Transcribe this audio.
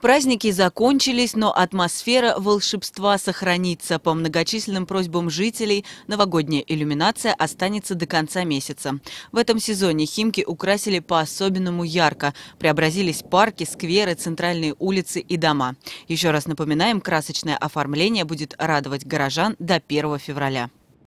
Праздники закончились, но атмосфера волшебства сохранится. По многочисленным просьбам жителей новогодняя иллюминация останется до конца месяца. В этом сезоне Химки украсили по-особенному ярко. Преобразились парки, скверы, центральные улицы и дома. Еще раз напоминаем, красочное оформление будет радовать горожан до 1 февраля.